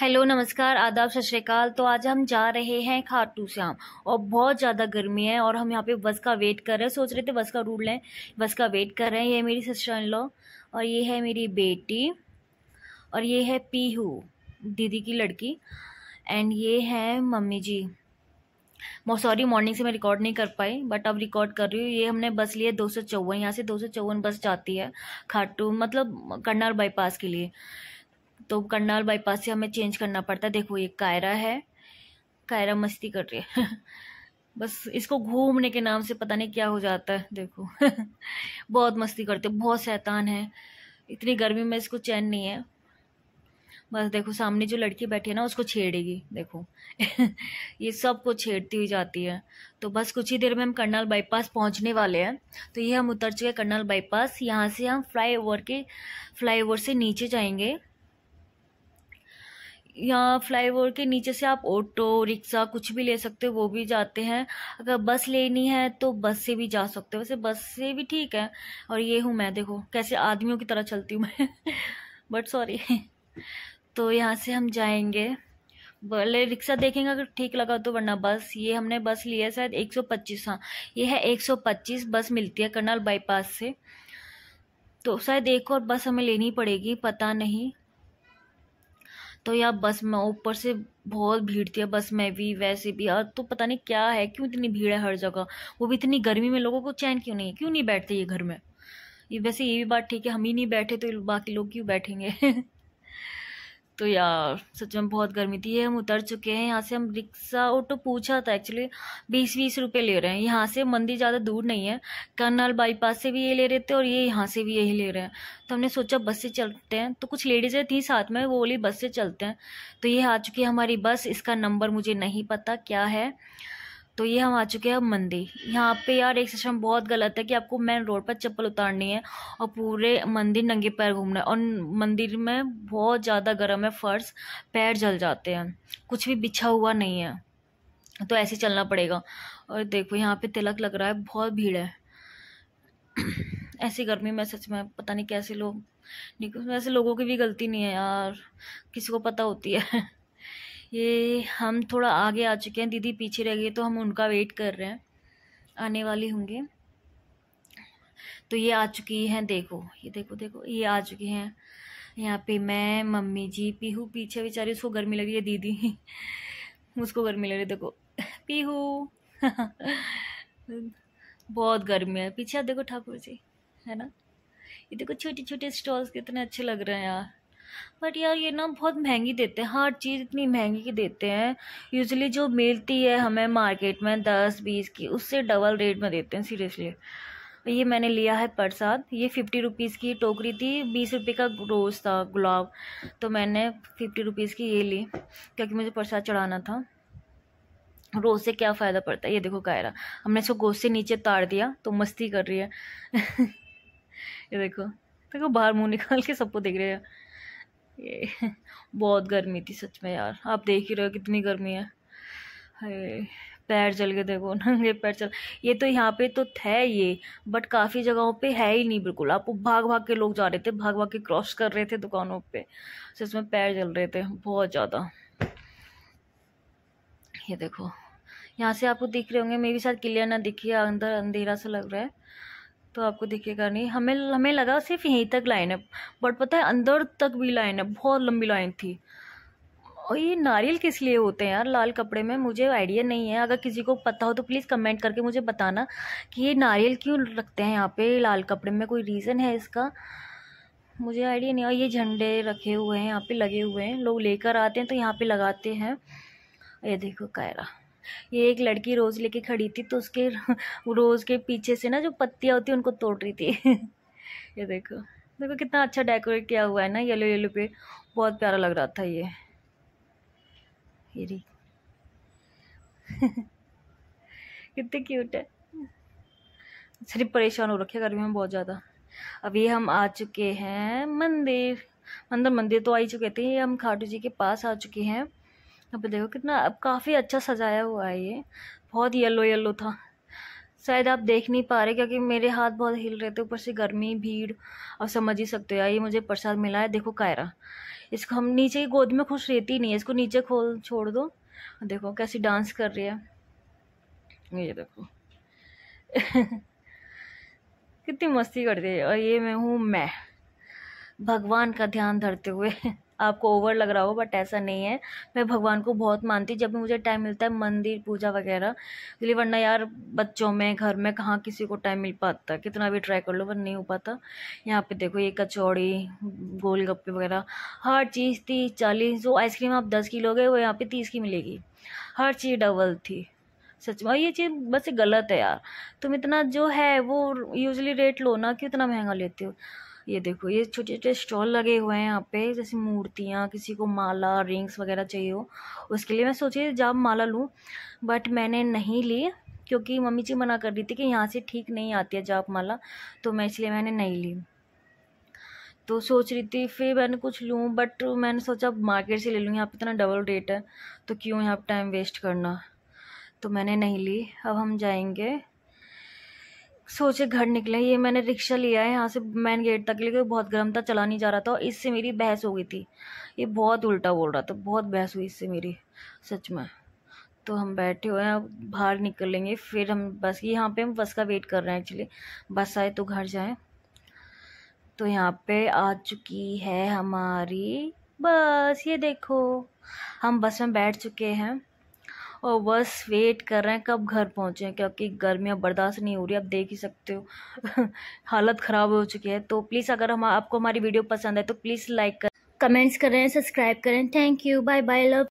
hello नमस्कार आदाब सत श्रीकाल तो आज हम जा रहे हैं खाटू श्याम और बहुत ज़्यादा गर्मी है और हम यहाँ पे बस का वेट कर रहे हैं सोच रहे थे बस का रूट लें बस का वेट कर रहे हैं ये मेरी सिस्टर इन लॉ और ये है मेरी बेटी और ये है पीहू दीदी की लड़की एंड ये है मम्मी जी सॉरी मॉर्निंग से मैं रिकॉर्ड नहीं कर पाई बट अब रिकॉर्ड कर रही हूँ ये हमने बस लिए दो सौ चौवन यहाँ से दो सौ चौवन बस जाती है खाटू मतलब करनार बाईपास के लिए तो करनाल बाईपास से हमें चेंज करना पड़ता है देखो ये कायरा है कायरा मस्ती कर रही है बस इसको घूमने के नाम से पता नहीं क्या हो जाता है देखो बहुत मस्ती करते बहुत शैतान है इतनी गर्मी में इसको चैन नहीं है बस देखो सामने जो लड़की बैठी है ना उसको छेड़ेगी देखो ये सब को छेड़ती हुई जाती है तो बस कुछ ही देर में हम करनाल बाईपास पहुंचने वाले हैं तो ये हम उतर चुके हैं करनाल बाईपास यहाँ से हम फ्लाई ओवर के फ्लाई ओवर से नीचे जाएंगे यहाँ फ्लाईओवर के नीचे से आप ऑटो रिक्शा कुछ भी ले सकते हो वो भी जाते हैं अगर बस लेनी है तो बस से भी जा सकते हो वैसे बस से भी ठीक है और ये हूँ मैं देखो कैसे आदमियों की तरह चलती हूँ मैं बट सॉरी तो यहाँ से हम जाएंगे भले रिक्शा देखेंगे अगर ठीक लगा तो वरना बस ये हमने बस लिया है शायद एक सौ पच्चीस हाँ ये है एक सौ पच्चीस बस मिलती है करनाल बाईपास से तो शायद एक और बस हमें लेनी पड़ेगी पता नहीं तो यार बस में ऊपर से बहुत भीड़ थी बस में भी वैसे भी यार तो पता नहीं क्या है क्यों इतनी भीड़ है हर जगह वो भी इतनी गर्मी में लोगों को चैन क्यों नहीं है क्यों नहीं बैठते ये घर में ये वैसे ये भी बात ठीक है हम ही नहीं बैठे तो बाकी लोग क्यों बैठेंगे तो यार सच में बहुत गर्मी थी हम उतर चुके हैं यहाँ से हम रिक्शा ऑटो तो पूछा था एक्चुअली बीस बीस रुपये ले रहे हैं यहाँ से मंदिर ज़्यादा दूर नहीं है करनाल बाईपास से भी ये ले रहे थे और ये यहाँ से भी यही ले रहे हैं तो हमने सोचा बस से चलते हैं तो कुछ लेडीज़ें थी साथ में वो बोली बस से चलते हैं तो ये आ चुकी है हमारी बस इसका नंबर मुझे नहीं पता क्या है तो ये हम आ चुके हैं अब मंदिर यहाँ पे यार एक सेशन बहुत गलत है कि आपको मेन रोड पर चप्पल उतारनी है और पूरे मंदिर नंगे पैर घूमना है और मंदिर में बहुत ज़्यादा गर्म है फर्श पैर जल जाते हैं कुछ भी बिछा हुआ नहीं है तो ऐसे चलना पड़ेगा और देखो यहाँ पे तिलक लग रहा है बहुत भीड़ है ऐसी गर्मी में सच में पता नहीं कैसे लोग वैसे लोगों की भी गलती नहीं है यार किसी को पता होती है ये हम थोड़ा आगे आ चुके हैं दीदी पीछे रह गए तो हम उनका वेट कर रहे हैं आने वाले होंगे तो ये आ चुकी हैं देखो ये देखो देखो ये आ चुकी हैं यहाँ पे मैं मम्मी जी पीहू पीछे बेचारी उसको गर्मी लग रही है दीदी उसको गर्मी लग रही है देखो पीहू बहुत गर्मी है पीछे देखो ठाकुर जी है ना ये देखो छोटे छोटे स्टॉल्स कितने अच्छे लग रहे हैं यार बट यार ये ना बहुत महंगी देते हैं हर चीज़ इतनी महंगी की देते हैं यूजली जो मिलती है हमें मार्केट में दस बीस की उससे डबल रेट में देते हैं सीरियसली ये मैंने लिया है प्रसाद ये फिफ्टी रुपीज़ की टोकरी थी बीस रुपये का रोज़ था गुलाब तो मैंने फिफ्टी रुपीज़ की ये ली क्योंकि मुझे प्रसाद चढ़ाना था रोज़ से क्या फ़ायदा पड़ता है ये देखो कायरा हमने इसको गोश से नीचे तार दिया तो मस्ती कर रही है ये देखो देखो बाहर मुंह निकाल के सबको देख रहे हैं ये बहुत गर्मी थी सच में यार आप देख ही रहे हो कितनी गर्मी है पैर चल गए देखो नंगे पैर चल ये तो यहाँ पे तो थे ये बट काफ़ी जगहों पे है ही नहीं बिल्कुल आप भाग भाग के लोग जा रहे थे भाग भाग के क्रॉस कर रहे थे दुकानों पे सच में पैर जल रहे थे बहुत ज़्यादा ये देखो यहाँ से आपको दिख रहे होंगे मेरी साथ शायद क्लियर ना दिखिए अंदर अंधेरा सा लग रहा है तो आपको दिखेगा नहीं हमें हमें लगा सिर्फ यहीं तक लाइन है बट पता है अंदर तक भी लाइन है बहुत लंबी लाइन थी और ये नारियल किस लिए होते हैं यार लाल कपड़े में मुझे आइडिया नहीं है अगर किसी को पता हो तो प्लीज़ कमेंट करके मुझे बताना कि ये नारियल क्यों रखते हैं यहाँ पे लाल कपड़े में कोई रीज़न है इसका मुझे आइडिया नहीं और ये झंडे रखे हुए हैं यहाँ पे लगे हुए हैं लोग लेकर आते हैं तो यहाँ पे लगाते हैं ये देखो कायरा ये एक लड़की रोज़ लेके खड़ी थी तो उसके रोज़ के पीछे से ना जो पत्तियाँ होती उनको तोड़ रही थी ये देखो देखो कितना अच्छा डेकोरेट किया हुआ है ना येलो येलो पे बहुत प्यारा लग रहा था ये येरी कितने क्यूट है सारी परेशान हो रखे गर्मी में बहुत ज़्यादा अभी हम आ चुके हैं मंदिर अंदर मंदिर तो आ ही चुके थे हम खाटू जी के पास आ चुके हैं यहाँ पे देखो कितना अब काफ़ी अच्छा सजाया हुआ है ये बहुत येलो येलो था शायद आप देख नहीं पा रहे क्योंकि मेरे हाथ बहुत हिल रहे थे ऊपर से गर्मी भीड़ और समझ ही सकते हो यार ये मुझे प्रसाद मिला है देखो कायरा इसको हम नीचे की गोद में खुश रहती नहीं है इसको नीचे खोल छोड़ दो देखो कैसी डांस कर रही है ये देखो कितनी मस्ती करती है और ये मैं हूँ मैं भगवान का ध्यान धरते हुए आपको ओवर लग रहा हो बट ऐसा नहीं है मैं भगवान को बहुत मानती जब भी मुझे टाइम मिलता है मंदिर पूजा वगैरह इसलिए वरना यार बच्चों में घर में कहाँ किसी को टाइम मिल पाता कितना भी ट्राई कर लो वन नहीं हो पाता यहाँ पे देखो ये कचौड़ी गोलगप्पे वगैरह हर चीज़ थी चालीस जो आइसक्रीम आप दस की लोगे वो यहाँ पे तीस की मिलेगी हर चीज़ डबल थी सच में ये चीज़ बस गलत है यार तुम इतना जो है वो यूजली रेट लो ना क्यों इतना महंगा लेते हो ये देखो ये छोटे छोटे स्टॉल लगे हुए हैं यहाँ पे जैसे मूर्तियाँ किसी को माला रिंग्स वगैरह चाहिए हो उसके लिए मैं सोची जब माला लूँ बट मैंने नहीं ली क्योंकि मम्मी जी मना कर रही थी कि यहाँ से ठीक नहीं आती है जाप माला तो मैं इसलिए मैंने नहीं ली तो सोच रही थी फिर मैंने कुछ लूँ बट मैंने सोचा मार्केट से ले लूँ यहाँ पे इतना डबल रेट है तो क्यों यहाँ पर टाइम वेस्ट करना तो मैंने नहीं ली अब हम जाएंगे सोचे घर निकले ये मैंने रिक्शा लिया है यहाँ से मैन गेट तक लेकर बहुत गर्म था चला नहीं जा रहा था और इससे मेरी बहस हो गई थी ये बहुत उल्टा बोल रहा था बहुत बहस हुई इससे मेरी सच में तो हम बैठे हुए हैं बाहर निकल लेंगे फिर हम बस यहाँ पे हम बस का वेट कर रहे हैं एक्चुअली बस आए तो घर जाएं तो यहाँ पे आ चुकी है हमारी बस ये देखो हम बस में बैठ चुके हैं और बस वेट कर रहे हैं कब घर पहुँचे क्योंकि गर्मियाँ बर्दाश्त नहीं हो रही आप देख ही सकते हो हालत ख़राब हो चुकी है तो प्लीज़ अगर हम आपको हमारी वीडियो पसंद है तो प्लीज़ लाइक कर कमेंट्स करें सब्सक्राइब करें thank you bye bye love